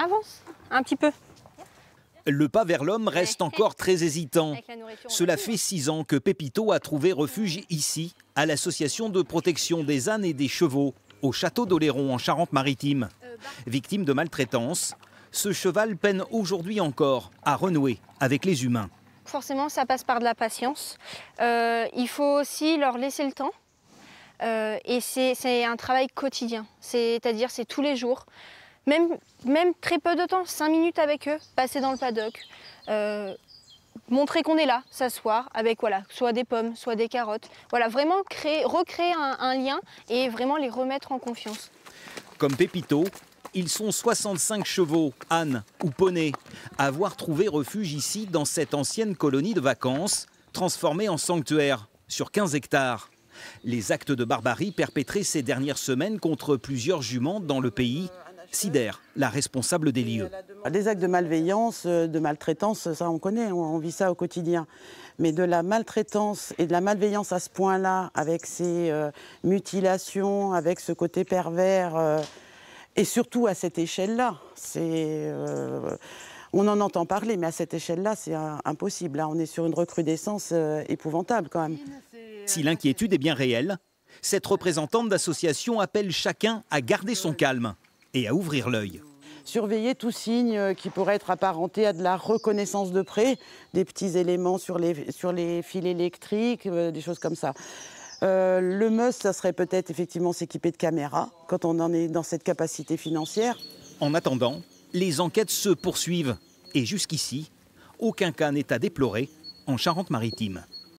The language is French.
Avance un petit peu. Le pas vers l'homme reste encore très hésitant. Cela fait six ans que Pépito a trouvé refuge ici, à l'association de protection des ânes et des chevaux, au château d'Oléron en Charente-Maritime. Victime de maltraitance, ce cheval peine aujourd'hui encore à renouer avec les humains. Forcément, ça passe par de la patience. Euh, il faut aussi leur laisser le temps. Euh, et c'est un travail quotidien, c'est-à-dire c'est tous les jours même, très peu de temps, 5 minutes avec eux, passer dans le paddock, euh, montrer qu'on est là, s'asseoir avec voilà, soit des pommes, soit des carottes. Voilà, vraiment créer, recréer un, lien et vraiment les remettre en confiance. Comme Pépito, ils sont 65 chevaux, ânes ou poneys, à avoir trouvé refuge ici dans cette ancienne colonie de vacances, transformée en sanctuaire sur 15 hectares. Les actes de barbarie perpétrés ces dernières semaines contre plusieurs juments dans le pays Sider, la responsable des lieux. Ah, des actes de malveillance, euh, de maltraitance, ça on connaît, on vit ça au quotidien. Mais de la maltraitance et de la malveillance à ce point-là, avec ces euh, mutilations, avec ce côté pervers, euh, et surtout à cette échelle-là, c'est... on en entend parler, mais à cette échelle-là, c'est impossible. Hein. on est sur une recrudescence épouvantable quand même. Si l'inquiétude est bien réelle, cette représentante d'association appelle chacun à garder son calme et à ouvrir l'œil. Surveiller tout signe qui pourrait être apparenté à de la reconnaissance de près, des petits éléments sur les, sur les fils électriques, euh, des choses comme ça. Euh, le must, ça serait peut-être effectivement s'équiper de caméras quand on en est dans cette capacité financière. En attendant, les enquêtes se poursuivent et jusqu'ici, aucun cas n'est à déplorer en Charente-Maritime.